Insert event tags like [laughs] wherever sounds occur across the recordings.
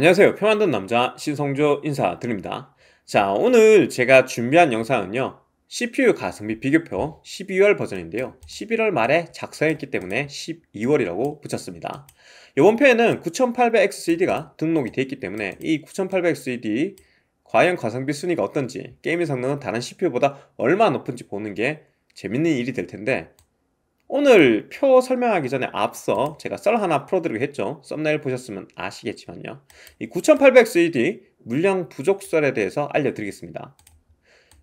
안녕하세요. 평안든 남자 신성조 인사드립니다. 자, 오늘 제가 준비한 영상은요. CPU 가성비 비교표 12월 버전인데요. 11월 말에 작성했기 때문에 12월이라고 붙였습니다. 이번 편에는 9800XCD가 등록이 되어 있기 때문에 이 9800XCD 과연 가성비 순위가 어떤지 게임의 성능은 다른 CPU보다 얼마나 높은지 보는 게 재밌는 일이 될 텐데 오늘 표 설명하기 전에 앞서 제가 썰 하나 풀어드리고 했죠. 썸네일 보셨으면 아시겠지만요. 이 9800CD 물량 부족 설에 대해서 알려드리겠습니다.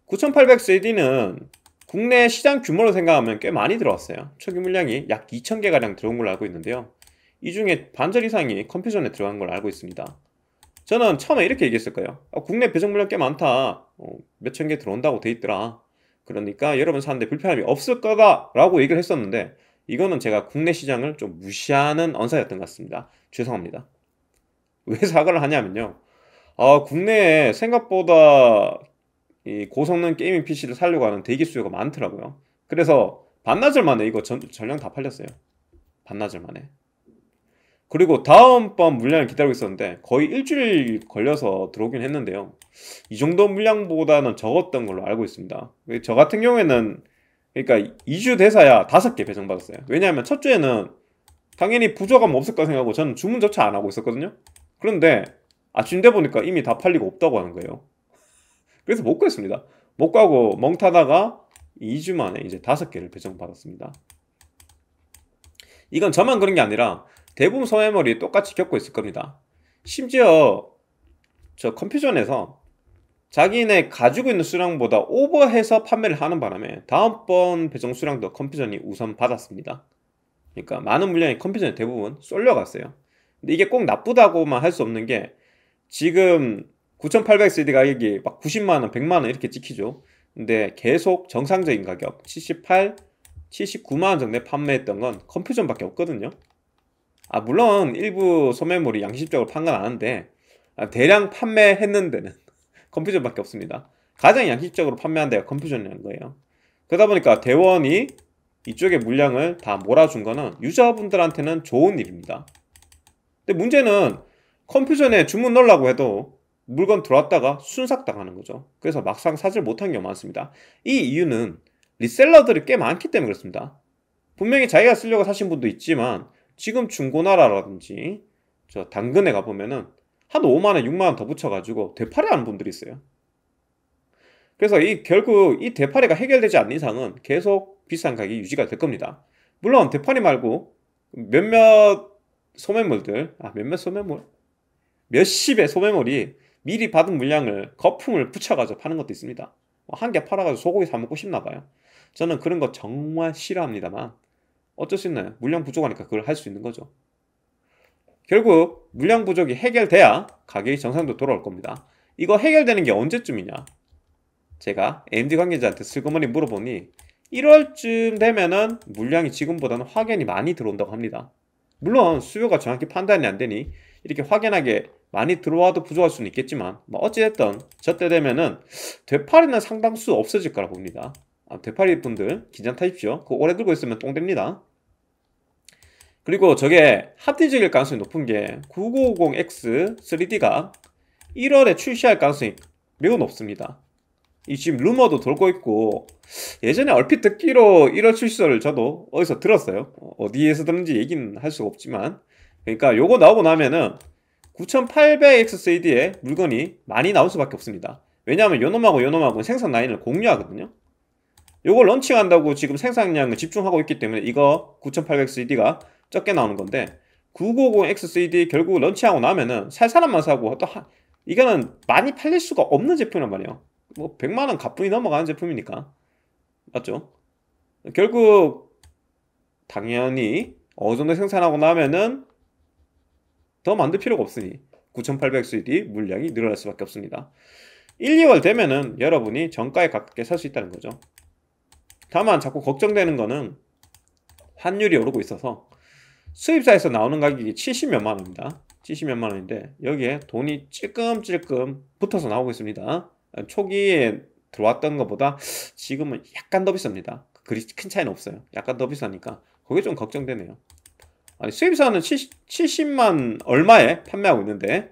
9800CD는 국내 시장 규모로 생각하면 꽤 많이 들어왔어요. 초기 물량이 약 2,000개가량 들어온 걸로 알고 있는데요. 이 중에 반절 이상이 컴퓨전에 들어간 걸로 알고 있습니다. 저는 처음에 이렇게 얘기했을 거예요. 아, 국내 배정 물량 꽤 많다. 어, 몇천 개 들어온다고 돼 있더라. 그러니까 여러분 사는데 불편함이 없을 거다 라고 얘기를 했었는데 이거는 제가 국내 시장을 좀 무시하는 언사였던 것 같습니다. 죄송합니다. [laughs] 왜 사과를 하냐면요. 아, 국내에 생각보다 이 고성능 게이밍 PC를 사려고 하는 대기 수요가 많더라고요. 그래서 반나절 만에 이거 전, 전량 다 팔렸어요. 반나절 만에. 그리고 다음 번 물량을 기다리고 있었는데 거의 일주일 걸려서 들어오긴 했는데요. 이 정도 물량보다는 적었던 걸로 알고 있습니다. 저 같은 경우에는 그러니까 2주 대사야 5개 배정받았어요. 왜냐하면 첫 주에는 당연히 부족함 없을 까 생각하고 저는 주문조차 안 하고 있었거든요. 그런데 아침 돼 보니까 이미 다 팔리고 없다고 하는 거예요. [laughs] 그래서 못 구했습니다. 못 가고 멍타다가 2주 만에 이제 5개를 배정받았습니다. 이건 저만 그런 게 아니라 대부분 소매머리 똑같이 겪고 있을 겁니다. 심지어 저 컴퓨전에서 자기네 가지고 있는 수량보다 오버해서 판매를 하는 바람에 다음번 배정 수량도 컴퓨전이 우선 받았습니다. 그러니까 많은 물량이 컴퓨전에 대부분 쏠려갔어요. 근데 이게 꼭 나쁘다고만 할 수 없는 게 지금 9800CD 가격이 막 90만원, 100만원 이렇게 찍히죠. 근데 계속 정상적인 가격 78, 79만원 정도에 판매했던 건 컴퓨전밖에 없거든요. 아, 물론 일부 소매물이 양심적으로 판단 안 하는데 아, 대량 판매했는 데는 컴퓨전밖에 [laughs] 없습니다. 가장 양심적으로 판매한 데가 컴퓨전이라는 거예요. 그러다 보니까 대원이 이쪽에 물량을 다 몰아준 거는 유저분들한테는 좋은 일입니다. 근데 문제는 컴퓨전에 주문 넣으려고 해도 물건 들어왔다가 순삭당하는 거죠. 그래서 막상 사질 못한 경우 많습니다. 이 이유는 리셀러들이 꽤 많기 때문에 그렇습니다. 분명히 자기가 쓰려고 사신 분도 있지만 지금 중고나라라든지 저 당근에 가보면은 한 5만원, 6만원 더 붙여가지고 되팔이 하는 분들이 있어요. 그래서 이 결국 이 되팔이가 해결되지 않는 이상은 계속 비싼 가격이 유지가 될 겁니다. 물론 되팔이 말고 몇몇 소매물들, 아, 몇몇 소매물? 몇십의 소매물이 미리 받은 물량을 거품을 붙여가지고 파는 것도 있습니다. 뭐 한개 팔아가지고 소고기 사 먹고 싶나 봐요. 저는 그런 거 정말 싫어합니다만 어쩔 수 있나요? 물량 부족하니까 그걸 할 수 있는 거죠. 결국 물량 부족이 해결돼야 가격이 정상도 돌아올 겁니다. 이거 해결되는 게 언제쯤이냐? 제가 MD 관계자한테 슬그머니 물어보니 1월쯤 되면은 물량이 지금보다는 확연히 많이 들어온다고 합니다. 물론 수요가 정확히 판단이 안 되니 이렇게 확연하게 많이 들어와도 부족할 수는 있겠지만 뭐 어찌됐든 저 때 되면은 되팔이는 상당수 없어질 거라 봅니다. 대파리 아, 분들 괜찮타십시오. 그거 오래 들고 있으면 똥됩니다. 그리고 저게 합리적일 가능성이 높은 게 9950X 3D가 1월에 출시할 가능성이 매우 높습니다. 이 지금 루머도 돌고 있고 예전에 얼핏 듣기로 1월 출시를 저도 어디서 들었어요. 어, 어디에서 들은지 얘기는 할 수가 없지만 그러니까 요거 나오고 나면은 9800X3D의 물건이 많이 나올 수밖에 없습니다. 왜냐하면 요놈하고 요놈하고 생산 라인을 공유하거든요. 요걸 런칭한다고 지금 생산량을 집중하고 있기 때문에 이거 9800CD가 적게 나오는 건데 950XCD 결국 런칭하고 나면은 살 사람만 사고 또 하, 이거는 많이 팔릴 수가 없는 제품이란 말이에요 뭐 100만원 가뿐히 넘어가는 제품이니까 맞죠? 결국 당연히 어느 정도 생산하고 나면은 더 만들 필요가 없으니 9800CD 물량이 늘어날 수밖에 없습니다 1, 2월 되면은 여러분이 정가에 가깝게 살 수 있다는 거죠 다만 자꾸 걱정되는 거는 환율이 오르고 있어서 수입사에서 나오는 가격이 70 몇만 원입니다. 70 몇만 원인데 여기에 돈이 찔끔찔끔 붙어서 나오고 있습니다. 초기에 들어왔던 것보다 지금은 약간 더 비쌉니다. 그리 큰 차이는 없어요. 약간 더 비싸니까 그게 좀 걱정되네요. 아니 수입사는 70, 만 얼마에 판매하고 있는데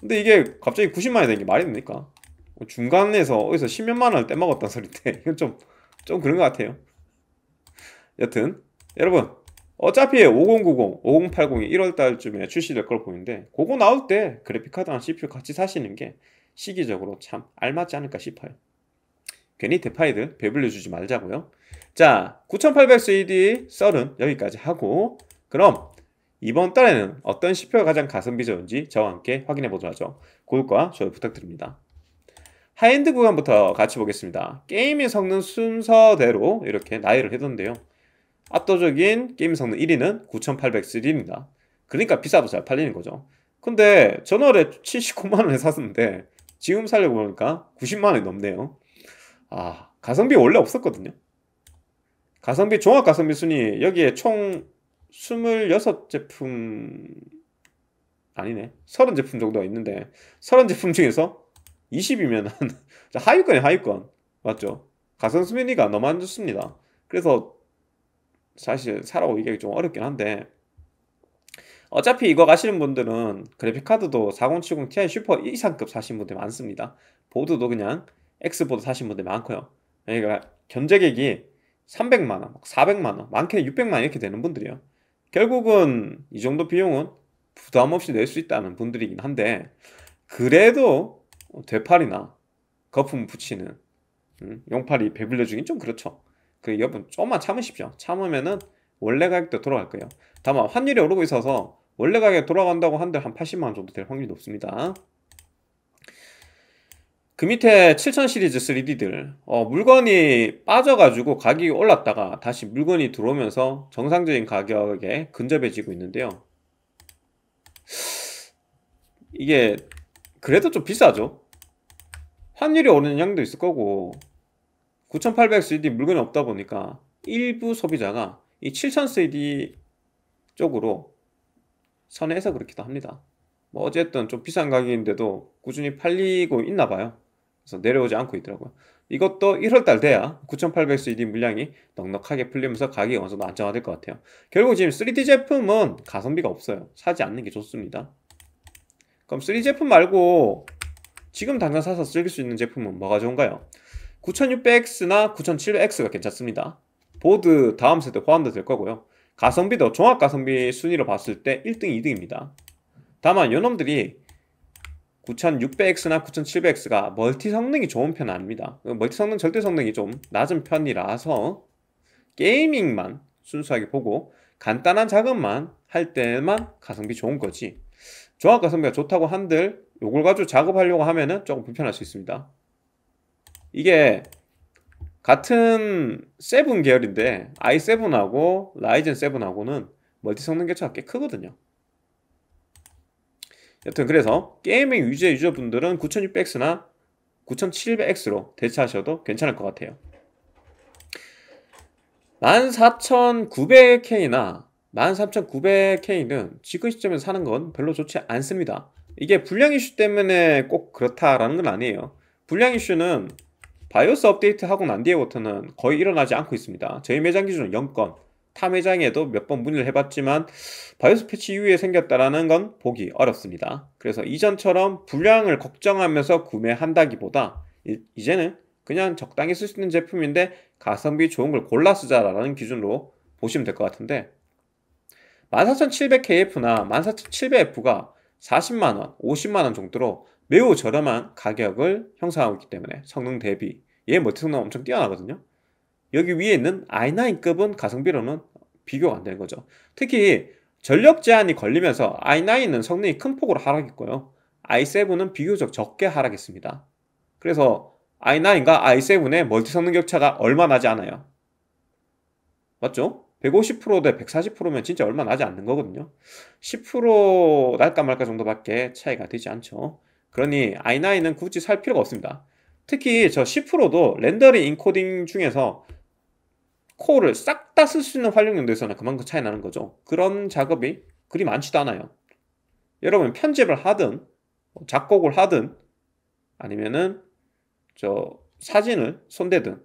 근데 이게 갑자기 90만이 된 게 말이 됩니까? 중간에서 어디서 10 몇만 원을 떼먹었다는 소리인데 [laughs] 이건 좀좀 그런 것 같아요 여튼 여러분 어차피 5090, 5080이 1월달쯤에 출시될 걸 보이는데 그거 나올 때 그래픽카드랑 CPU 같이 사시는 게 시기적으로 참 알맞지 않을까 싶어요 괜히 대파이들 배불려주지 말자고요 자 9800CD 썰은 여기까지 하고 그럼 이번 달에는 어떤 CPU가 가장 가성비 좋은지 저와 함께 확인해 보도록 하죠 구독과 좋아요 부탁드립니다 하이엔드 구간부터 같이 보겠습니다. 게임의 성능 순서대로 이렇게 나열을 해뒀는데요. 압도적인 게임 성능 1위는 9800시리입니다. 그러니까 비싸도 잘 팔리는 거죠. 근데 전월에 79만원에 샀는데 지금 살려고 보니까 90만원이 넘네요. 아 가성비 원래 없었거든요. 가성비 종합 가성비 순위 여기에 총 26제품 아니네 30제품 정도가 있는데 30제품 중에서 20이면은 [laughs] 하위권이 하위권 맞죠? 가성 수비니가 너무 안 좋습니다. 그래서 사실 사라고 얘기하기 좀 어렵긴 한데 어차피 이거 가시는 분들은 그래픽카드도 4070 Ti 슈퍼 이상급 사신 분들 많습니다. 보드도 그냥 X보드 사신 분들 많고요. 그러니까 견제객이 300만원, 400만원, 많게는 600만원 이렇게 되는 분들이요. 결국은 이 정도 비용은 부담 없이 낼 수 있다는 분들이긴 한데 그래도 대파리나 어, 거품 붙이는 음, 용팔이 배불려 주긴 좀 그렇죠. 그 여러분 조금만 참으십시오. 참으면은 원래 가격대 돌아갈 거예요. 다만 환율이 오르고 있어서 원래 가격에 돌아간다고 한들 한 80만 원 정도 될 확률이 높습니다. 그 밑에 7000 시리즈 3D들 어, 물건이 빠져가지고 가격이 올랐다가 다시 물건이 들어오면서 정상적인 가격에 근접해지고 있는데요. 이게 그래도 좀 비싸죠 환율이 오르는 양도 있을 거고 9800cd 물건이 없다 보니까 일부 소비자가 이 7000cd 쪽으로 선회해서 그렇기도 합니다 뭐 어쨌든 좀 비싼 가격인데도 꾸준히 팔리고 있나 봐요 그래서 내려오지 않고 있더라고요 이것도 1월달 돼야 9800cd 물량이 넉넉하게 풀리면서 가격이 어느 정도 안정화될 것 같아요 결국 지금 3D 제품은 가성비가 없어요 사지 않는 게 좋습니다 그럼 3 제품 말고 지금 당장 사서 즐길 수 있는 제품은 뭐가 좋은가요? 9600X나 9700X가 괜찮습니다. 보드 다음 세대 포함도될 거고요. 가성비도 종합 가성비 순위로 봤을 때 1등, 2등입니다. 다만 요놈들이 9600X나 9700X가 멀티 성능이 좋은 편은 아닙니다. 그 멀티 성능, 절대 성능이 좀 낮은 편이라서 게이밍만 순수하게 보고 간단한 작업만 할 때만 가성비 좋은 거지 조합과 선배가 좋다고 한들 요걸 가지고 작업하려고 하면은 조금 불편할 수 있습니다. 이게 같은 세븐 계열인데 i7하고 라이젠 7하고는 멀티 성능 격차가 꽤 크거든요. 여튼 그래서 게이밍 유저 유저분들은 9600X나 9700X로 대체하셔도 괜찮을 것 같아요. 14900K나 13,900K는 지금 시점에서 사는 건 별로 좋지 않습니다. 이게 불량 이슈 때문에 꼭 그렇다라는 건 아니에요. 불량 이슈는 바이오스 업데이트하고 난 뒤에부터는 거의 일어나지 않고 있습니다. 저희 매장 기준 은 0건, 타 매장에도 몇 번 문의를 해봤지만 바이오스 패치 이후에 생겼다라는 건 보기 어렵습니다. 그래서 이전처럼 불량을 걱정하면서 구매한다기보다 이제는 그냥 적당히 쓸 수 있는 제품인데 가성비 좋은 걸 골라 쓰자라는 기준으로 보시면 될 것 같은데 14700KF나 14700F가 40만원, 50만원 정도로 매우 저렴한 가격을 형성하고 있기 때문에 성능 대비 얘 멀티 뭐 성능 엄청 뛰어나거든요 여기 위에 있는 i9급은 가성비로는 비교가 안 되는 거죠 특히 전력 제한이 걸리면서 i9은 성능이 큰 폭으로 하락했고요 i7은 비교적 적게 하락했습니다 그래서 i9과 i7의 멀티 성능 격차가 얼마 나지 않아요 맞죠? 150%대 140%면 진짜 얼마 나지 않는 거거든요. 10% 날까 말까 정도밖에 차이가 되지 않죠. 그러니 i9은 굳이 살 필요가 없습니다. 특히 저 10%도 렌더링 인코딩 중에서 코어를 싹 다 쓸 수 있는 활용용도에서는 그만큼 차이 나는 거죠. 그런 작업이 그리 많지도 않아요. 여러분 편집을 하든 작곡을 하든 아니면은 저 사진을 손대든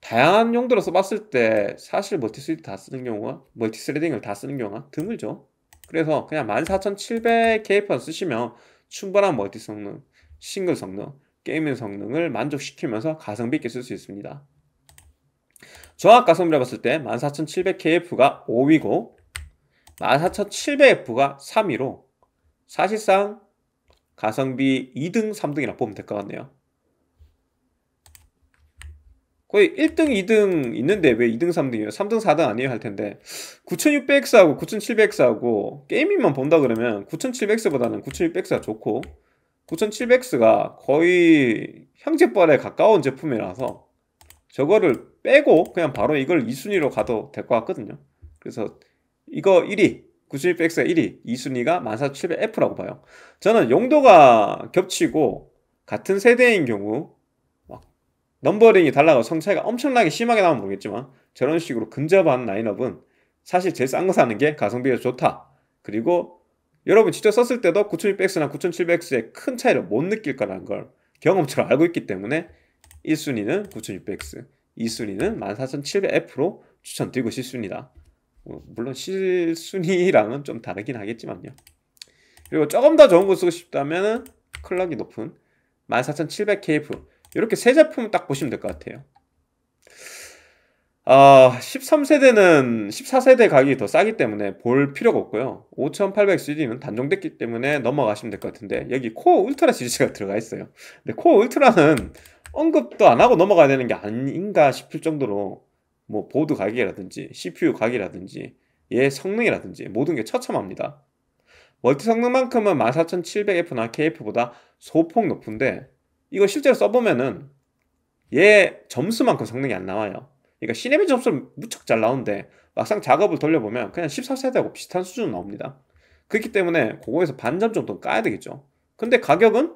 다양한 용도로 써봤을 때 사실 멀티스윗 다 쓰는 경우가 멀티스레딩을 다 쓰는 경우가 드물죠 그래서 그냥 14700K판 쓰시면 충분한 멀티 성능, 싱글 성능, 게이밍 성능을 만족시키면서 가성비 있게 쓸 수 있습니다 정확 가성비를 봤을 때 14700KF가 5위고 14700F가 3위로 사실상 가성비 2등, 3등이라 고 보면 될 것 같네요 거의 1등, 2등 있는데 왜 2등, 3등이에요? 3등, 4등 아니에요? 할 텐데 9600X하고 9700X하고 게이밍만 본다 그러면 9700X보다는 9600X가 좋고 9700X가 거의 형제뻘에 가까운 제품이라서 저거를 빼고 그냥 바로 이걸 2순위로 가도 될 것 같거든요 그래서 이거 1위 9600X가 1위 2순위가 14700F라고 봐요 저는 용도가 겹치고 같은 세대인 경우 넘버링이 달라서 성 차이가 엄청나게 심하게 나면 모르겠지만 저런 식으로 근접한 라인업은 사실 제일 싼 거 사는 게 가성비가 좋다. 그리고 여러분 직접 썼을 때도 9600X나 9700X의 큰 차이를 못 느낄 거라는 걸 경험처럼 알고 있기 때문에 1순위는 9600X, 2순위는 14700F로 추천드리고 싶습니다. 어, 물론 실순위랑은 좀 다르긴 하겠지만요. 그리고 조금 더 좋은 거 쓰고 싶다면 클럭이 높은 14700KF 이렇게 세 제품 을딱 보시면 될 것 같아요. 아, 13세대는 14세대 가격이 더 싸기 때문에 볼 필요가 없고요. 5800CD는 단종됐기 때문에 넘어가시면 될 것 같은데 여기 코어 울트라 시리즈가 들어가 있어요. 근데 코어 울트라는 언급도 안 하고 넘어가야 되는 게 아닌가 싶을 정도로 뭐 보드 가격이라든지 CPU 가격이라든지 얘 성능이라든지 모든 게 처참합니다. 월트 성능만큼은 14700F나 KF보다 소폭 높은데 이거 실제로 써보면은 얘 점수만큼 성능이 안 나와요. 그러니까 시네미 점수는 무척 잘 나오는데 막상 작업을 돌려보면 그냥 14세대하고 비슷한 수준 나옵니다. 그렇기 때문에 그거에서 반점 정도는 까야 되겠죠. 근데 가격은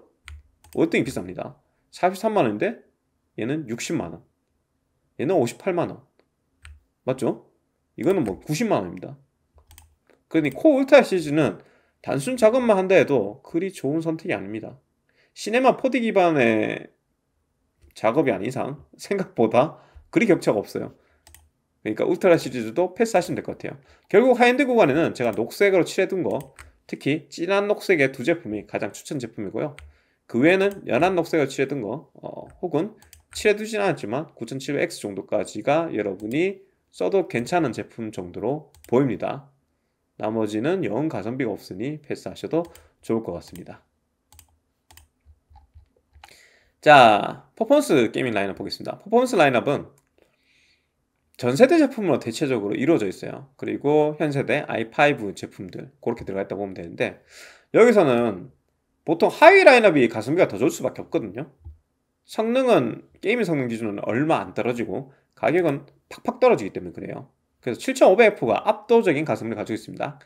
월등히 비쌉니다. 43만원인데 얘는 60만원. 얘는 58만원. 맞죠? 이거는 뭐 90만원입니다. 그러니 코울타 시리즈는 단순 작업만 한다 해도 그리 좋은 선택이 아닙니다. 시네마 포드 기반의 작업이 아닌 이상 생각보다 그리 격차가 없어요. 그러니까 울트라 시리즈도 패스하시면 될 것 같아요. 결국 하이엔드 구간에는 제가 녹색으로 칠해둔 거 특히 진한 녹색의 두 제품이 가장 추천 제품이고요. 그 외에는 연한 녹색으로 칠해둔 거 어, 혹은 칠해두진 않았지만 9700X 정도까지가 여러분이 써도 괜찮은 제품 정도로 보입니다. 나머지는 영 가성비가 없으니 패스하셔도 좋을 것 같습니다. 자, 퍼포먼스 게이밍 라인업 보겠습니다. 퍼포먼스 라인업은 전세대 제품으로 대체적으로 이루어져 있어요. 그리고 현세대 i5 제품들 그렇게 들어가 있다 보면 되는데 여기서는 보통 하위 라인업이 가성비가 더 좋을 수밖에 없거든요. 성능은 게이밍 성능 기준으로 얼마 안 떨어지고 가격은 팍팍 떨어지기 때문에 그래요. 그래서 7500F가 압도적인 가성비를 가지고 있습니다.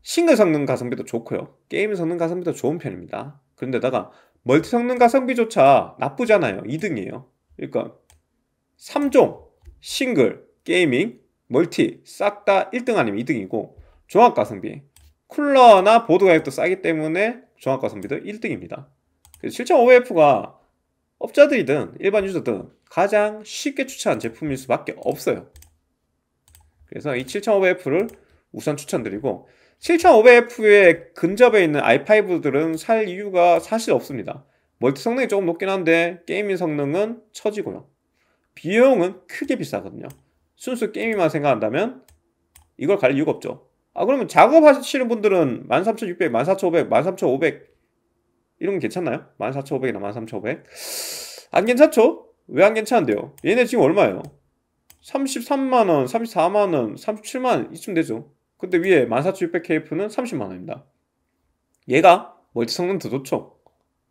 싱글 성능 가성비도 좋고요. 게임 성능 가성비도 좋은 편입니다. 그런데다가 멀티 성능 가성비조차 나쁘잖아요. 2등이에요. 그러니까 3종 싱글, 게이밍, 멀티 싹 다 1등 아니면 2등이고 종합 가성비 쿨러나 보드 가격도 싸기 때문에 종합 가성비도 1등입니다. 7500F가 업자들이든 일반 유저든 가장 쉽게 추천한 제품일 수밖에 없어요. 그래서 이 7500F를 우선 추천드리고 7500F에 근접해 있는 i5들은 살 이유가 사실 없습니다. 멀티 성능이 조금 높긴 한데 게이밍 성능은 처지고요. 비용은 크게 비싸거든요. 순수 게이밍만 생각한다면 이걸 갈 이유가 없죠. 아 그러면 작업하시는 분들은 13600, 14500, 13500 이런 건 괜찮나요? 14500이나 13500? 안 괜찮죠? 왜 안 괜찮은데요? 얘네 지금 얼마예요? 33만원, 34만원, 37만원 이쯤 되죠. 근데 위에 14600KF는 30만원입니다. 얘가 멀티 성능 더 좋죠.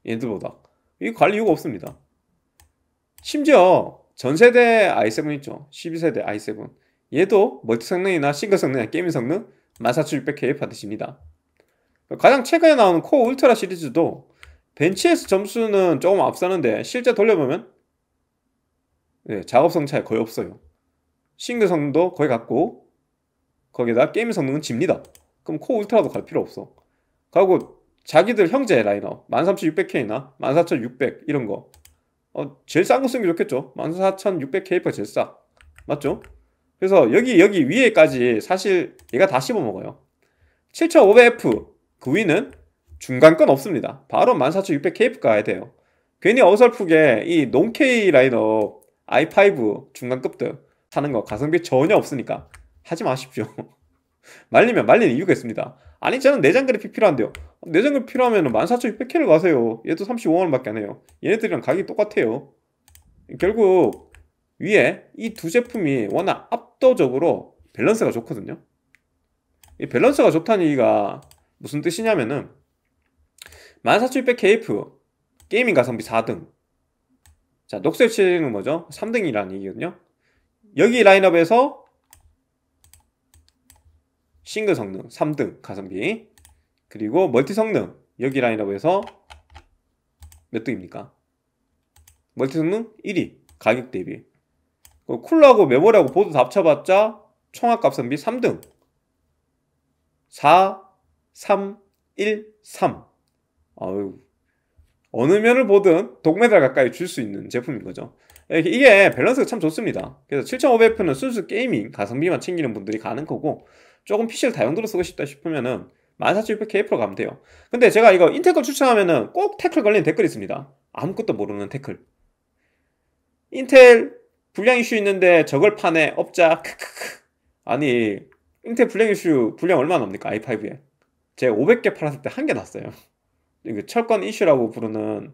얘들보다. 이 관리 이유가 없습니다. 심지어 전세대 i7 있죠. 12세대 i7. 얘도 멀티 성능이나 싱글 성능이나 게임 성능 14600K 받으십니다. 가장 최근에 나오는 코어 울트라 시리즈도 벤치에서 점수는 조금 앞서는데 실제 돌려보면 네, 작업성 차이 거의 없어요. 싱글 성능도 거의 같고 거기다 게임 성능은 집니다. 그럼 코 울트라도 갈 필요 없어. 가고 자기들 형제 라인업 13600K나 14600 이런 거 어, 제일 싼 거 쓰는 게 좋겠죠 14600K가 제일 싸 맞죠? 그래서 여기 여기 위에까지 사실 얘가 다 씹어먹어요 7500F 그 위는 중간건 없습니다 바로 14600K 가야 돼요 괜히 어설프게 이 논K 라인업 i5 중간급들 사는 거 가성비 전혀 없으니까 하지 마십시오. [laughs] 말리면 말리는 이유가 있습니다. 아니 저는 내장 그래픽 필요한데요. 내장 그래픽 필요하면 14,600K를 가세요. 얘도 35만원밖에 안 해요. 얘네들이랑 가격이 똑같아요. 결국 위에 이 두 제품이 워낙 압도적으로 밸런스가 좋거든요. 이 밸런스가 좋다는 얘기가 무슨 뜻이냐면은 14,600KF 게이밍 가성비 7 자, 녹색 치는 뭐죠? 3등이라는 얘기거든요. 여기 라인업에서 싱글 성능 3등 가성비 그리고 멀티 성능 여기 라인이라고 해서 몇 등입니까? 멀티 성능 1위 가격 대비 쿨러하고 메모리하고 보드 다 합쳐봤자 총합 값성비 3등 4, 3, 1, 3 아유, 어느 면을 보든 동메달 가까이 줄 수 있는 제품인 거죠 예, 이게 밸런스가 참 좋습니다 그래서 7500F는 순수 게이밍 가성비만 챙기는 분들이 가는 거고 조금 PC를 다용도로 쓰고 싶다 싶으면은 14700K 프로 가면 돼요 근데 제가 이거 인텔클 추천하면은 꼭 태클 걸리는 댓글이 있습니다 아무것도 모르는 태클 인텔 불량 이슈 있는데 저걸 파네 업자 크크크 아니 인텔 불량 이슈 불량 얼마나 옵니까 i5에 제가 500개 팔았을 때 한 개 났어요 철권 이슈라고 부르는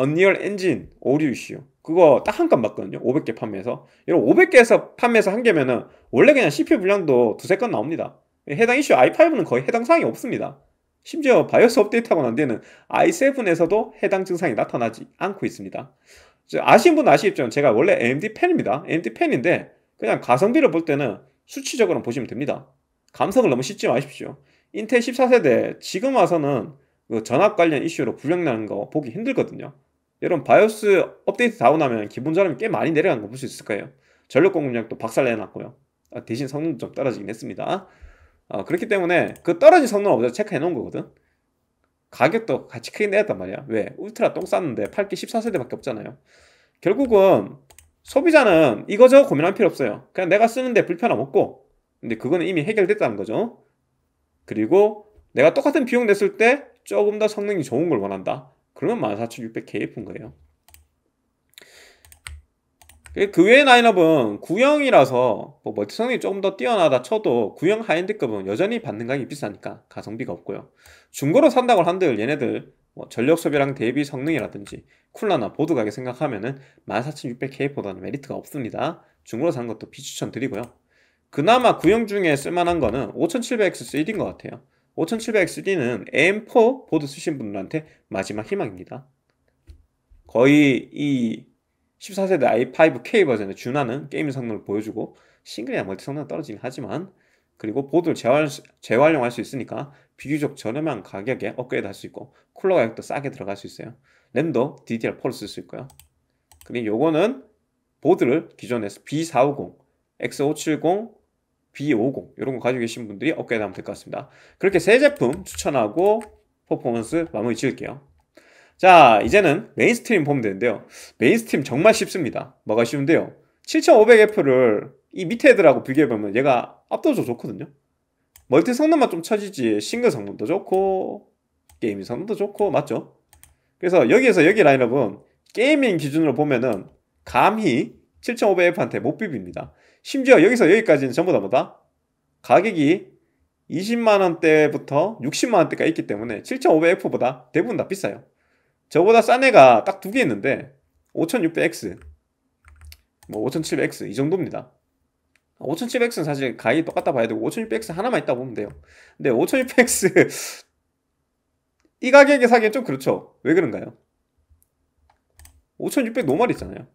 언리얼 엔진 오류 이슈 그거 딱 한건 맞거든요 500개 판매해서 여러 500개에서 판매해서 한 개면은 원래 그냥 CPU 분량도 두세 건 나옵니다 해당 이슈 i5는 거의 해당 사항이 없습니다 심지어 바이오스 업데이트하고 난 뒤에는 i7에서도 해당 증상이 나타나지 않고 있습니다 아시는 분은 아시겠지만 제가 원래 AMD 팬입니다 AMD 팬인데 그냥 가성비를 볼 때는 수치적으로 보시면 됩니다 감성을 너무 씻지 마십시오 인텔 14세대 지금 와서는 그 전압 관련 이슈로 불량 나는 거 보기 힘들거든요 여러분 바이오스 업데이트 다운하면 기본 자료는 꽤 많이 내려간 거 볼 수 있을 거예요 전력 공급량도 박살내놨고요 아, 대신 성능도 좀 떨어지긴 했습니다 아, 그렇기 때문에 그 떨어진 성능 을데이트 체크해 놓은 거거든 가격도 같이 크게 내렸단 말이야 왜? 울트라 똥 쌌는데 8기 14세대밖에 없잖아요 결국은 소비자는 이거저거 고민할 필요 없어요 그냥 내가 쓰는데 불편함 없고 근데 그거는 이미 해결됐다는 거죠 그리고 내가 똑같은 비용 냈을 때 조금 더 성능이 좋은 걸 원한다 그러면 14,600K의 푼 거예요. 그 외의 라인업은 구형이라서 뭐 멀티 성능이 조금 더 뛰어나다 쳐도 구형 하인드급은 여전히 받는 가격이 비싸니까 가성비가 없고요. 중고로 산다고 한들 얘네들 뭐 전력 소비랑 대비 성능이라든지 쿨러나 보드 가격 생각하면은 14,600K보다는 메리트가 없습니다. 중고로 산 것도 비추천 드리고요. 그나마 구형 중에 쓸만한 거는 5700X1인 것 같아요. 5700XD는 M4 보드 쓰신 분들한테 마지막 희망입니다. 거의 이 14세대 i5K 버전의 준하는 게임 성능을 보여주고 싱글이나 멀티 성능은 떨어지긴 하지만 그리고 보드를 재활, 재활용할 수 있으니까 비교적 저렴한 가격에 업그레이드 할수 있고 쿨러 가격도 싸게 들어갈 수 있어요. 램도 DDR4를 쓸 수 있고요. 그리고 요거는 보드를 기존에 서 B450, X570, B50 이런 거 가지고 계신 분들이 업그레이드 하면 될 것 같습니다. 그렇게 세 제품 추천하고 퍼포먼스 마무리 지을게요. 자 이제는 메인스트림 보면 되는데요. 메인스트림 정말 쉽습니다. 뭐가 쉬운데요. 7500F를 이 밑에 애들하고 비교해보면 얘가 압도적으로 좋거든요. 멀티 성능만 좀 처지지 싱글 성능도 좋고 게이밍 성능도 좋고 맞죠? 그래서 여기에서 여기 라인업은 게이밍 기준으로 보면은 감히 7500F한테 못 비빕니다. 심지어 여기서 여기까지는 전부 다 뭐다? 가격이 20만원대부터 60만원대가 있기 때문에 7500F보다 대부분 다 비싸요. 저보다 싼 애가 딱 두 개 있는데 5600X, 뭐 5700X 이 정도입니다. 5700X는 사실 가격이 똑같다 봐야 되고 5600X 하나만 있다 보면 돼요. 근데 5600X 이 가격에 사기엔 좀 그렇죠. 왜 그런가요? 5600 노멀 있잖아요.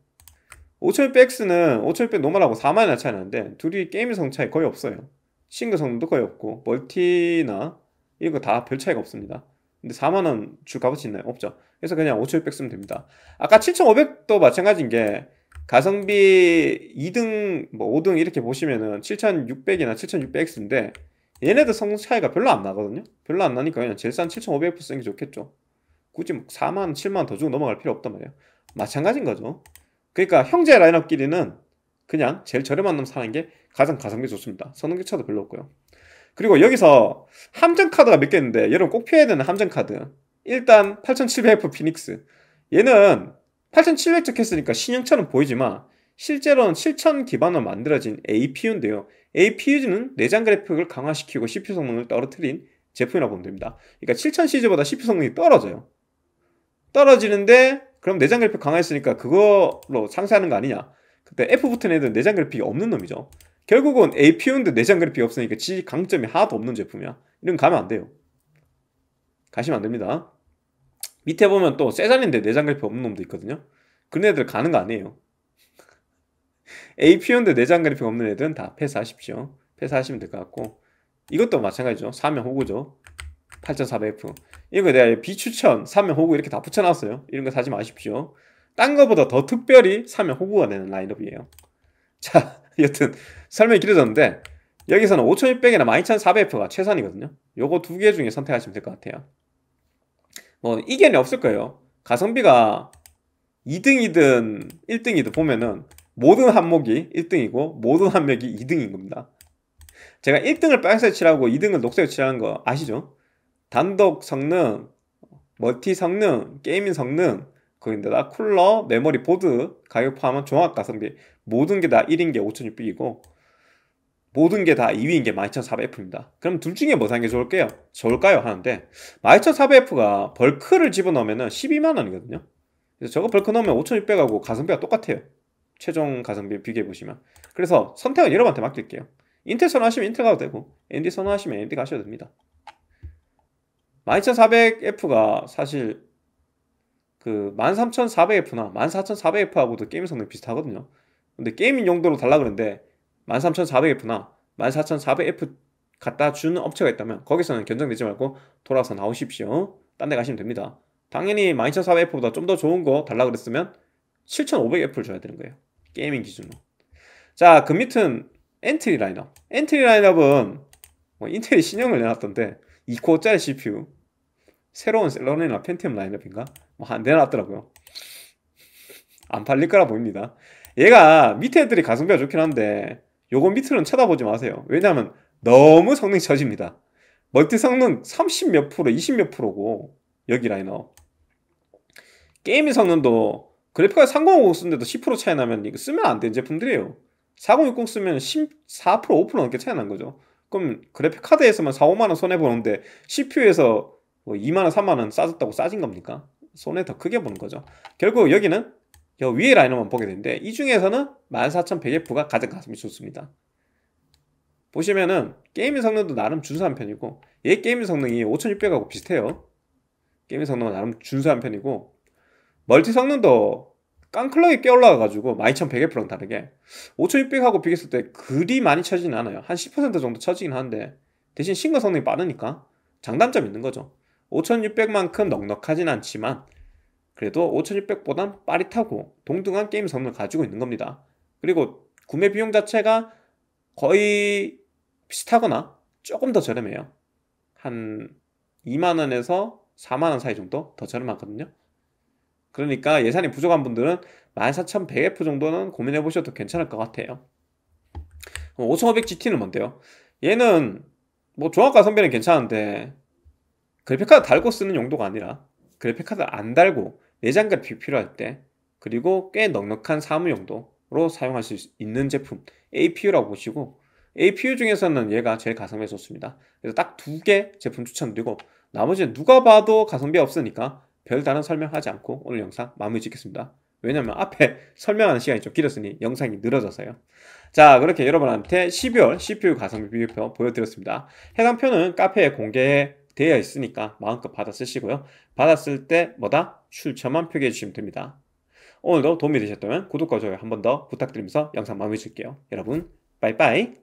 5600X는 5600 노멀하고 4만이나 차이 나는데 둘이 게임 성차이 거의 없어요. 싱글 성능도 거의 없고 멀티나 이거 다 별 차이가 없습니다. 근데 4만원 줄 값어치 있나요? 없죠. 그래서 그냥 5600 쓰면 됩니다. 아까 7500도 마찬가지인 게 가성비 2등, 뭐 5등 이렇게 보시면은 7600이나 7600X인데 얘네들 성능 차이가 별로 안 나거든요. 별로 안 나니까 그냥 제일 싼 7500F 쓰는 게 좋겠죠. 굳이 4만, 뭐 7만 더 주고 넘어갈 필요 없단 말이에요. 마찬가지인 거죠. 그러니까 형제 라인업끼리는 그냥 제일 저렴한 놈 사는 게 가장 가성비 좋습니다. 성능교차도 별로 없고요. 그리고 여기서 함정카드가 몇 개 있는데 여러분 꼭 피해야 되는 함정카드 일단 8700F 피닉스 얘는 8700 적혔으니까 신형처럼 보이지만 실제로는 7000 기반으로 만들어진 APU인데요. APU는 내장 그래픽을 강화시키고 CPU 성능을 떨어뜨린 제품이라고 보면 됩니다. 그러니까 7000 시리즈보다 CPU 성능이 떨어져요. 떨어지는데 그럼 내장 그래픽 강화했으니까 그걸로 상쇄하는 거 아니냐 그때 F 붙은 애들은 내장 그래픽이 없는 놈이죠 결국은 APU인데 내장 그래픽이 없으니까 지 강점이 하나도 없는 제품이야 이런 거 가면 안 돼요 가시면 안 됩니다 밑에 보면 또 세잔인데 내장 그래픽 없는 놈도 있거든요 그런 애들 가는 거 아니에요 APU인데 내장 그래픽 없는 애들은 다 패스하십시오 패스하시면 될 것 같고 이것도 마찬가지죠 사면 호구죠 8.4F 0 0 이거 내가 비추천, 사면 호구 이렇게 다 붙여놨어요 이런 거 사지 마십시오 딴 거보다 더 특별히 사면 호구가 되는 라인업이에요 자 [laughs] 여튼 설명이 길어졌는데 여기서는 5600이나 12400F가 최선이거든요 요거 두 개 중에 선택하시면 될 것 같아요 뭐 이견이 없을 거예요 가성비가 2등이든 1등이든 보면은 모든 항목이 1등이고 모든 항목이 2등인 겁니다 제가 1등을 빨간색 칠하고 2등을 녹색 칠하는 거 아시죠? 단독 성능, 멀티 성능, 게이밍 성능, 거기다가 쿨러, 메모리 보드 가격 포함한 종합 가성비 모든 게 다 1인 게 5,600이고 모든 게 다 2위인 게 12,400F입니다. 그럼 둘 중에 뭐 사는 게 좋을까요? 좋을까요? 하는데 12,400F가 벌크를 집어넣으면 12만 원이거든요. 그래서 저거 벌크 넣으면 5,600하고 가성비가 똑같아요. 최종 가성비 비교해 보시면. 그래서 선택은 여러분한테 맡길게요. 인텔 선호하시면 인텔 가도 되고, a 디 선호하시면 a 디 가셔도 됩니다. 12400F가 사실 그 13400F나 14400F하고도 게임 성능 비슷하거든요. 근데 게이밍 용도로 달라 그러는데 13400F나 14400F 갖다 주는 업체가 있다면 거기서는 견적내지 말고 돌아서 나오십시오. 딴 데 가시면 됩니다. 당연히 12400F보다 좀 더 좋은 거 달라 그랬으면 7500F를 줘야 되는 거예요. 게이밍 기준으로. 자, 그 밑은 엔트리 라인업. 엔트리 라인업은 뭐 인텔이 신형을 내놨던데 2코어짜리 CPU 새로운 셀러이나 펜티엄 라인업인가? 뭐 내놨더라고요 안 팔릴 거라 보입니다 얘가 밑에 애들이 가성비가 좋긴 한데 요건 밑으로는 쳐다보지 마세요 왜냐하면 너무 성능이 처집니다 멀티 성능 30 몇 프로 20 몇 프로고 여기 라인업 게임의 성능도 그래픽카드 3050 쓰는데도 10% 차이 나면 이거 쓰면 안 되는 제품들이에요 4060 쓰면 14% 5% 넘게 차이 난 거죠 그럼 그래픽카드에서만 4, 5만원 손해보는데 CPU에서 뭐 2만원, 3만원 싸졌다고 싸진 겁니까? 손해 더 크게 보는 거죠 결국 여기는 여 위에 라인만 보게 되는데 이 중에서는 14100F가 가장 가슴이 좋습니다 보시면은 게임 성능도 나름 준수한 편이고 얘 게임 성능이 5600하고 비슷해요 게임 성능은 나름 준수한 편이고 멀티 성능도 깡클럭이 깨올라가가지고 12,100F랑 다르게 5600하고 비교했을 때 그리 많이 처지진 않아요 한 10% 정도 처지긴 하는데 대신 신글 성능이 빠르니까 장단점이 있는 거죠 5600만큼 넉넉하진 않지만 그래도 5600보단 빠릿하고 동등한 게임 성능을 가지고 있는 겁니다 그리고 구매 비용 자체가 거의 비슷하거나 조금 더 저렴해요 한 2만원에서 4만원 사이 정도 더 저렴하거든요 그러니까 예산이 부족한 분들은 14100F 정도는 고민해 보셔도 괜찮을 것 같아요 5500GT는 뭔데요? 얘는 뭐 종합가 선배는 괜찮은데 그래픽카드 달고 쓰는 용도가 아니라 그래픽카드 안 달고 내장 그래픽 필요할 때 그리고 꽤 넉넉한 사무 용도로 사용할 수 있는 제품 APU라고 보시고 APU 중에서는 얘가 제일 가성비가 좋습니다 그래서 딱 두 개 제품 추천드리고 나머지는 누가 봐도 가성비 없으니까 별다른 설명하지 않고 오늘 영상 마무리 짓겠습니다. 왜냐면 앞에 [laughs] 설명하는 시간이 좀 길었으니 영상이 늘어져서요. 자 그렇게 여러분한테 12월 CPU 가성비 비교표 보여드렸습니다. 해당 표는 카페에 공개되어 있으니까 마음껏 받아 쓰시고요. 받았을 때 뭐다? 출처만 표기해 주시면 됩니다. 오늘도 도움이 되셨다면 구독과 좋아요 한 번 더 부탁드리면서 영상 마무리 질게요. 여러분 빠이빠이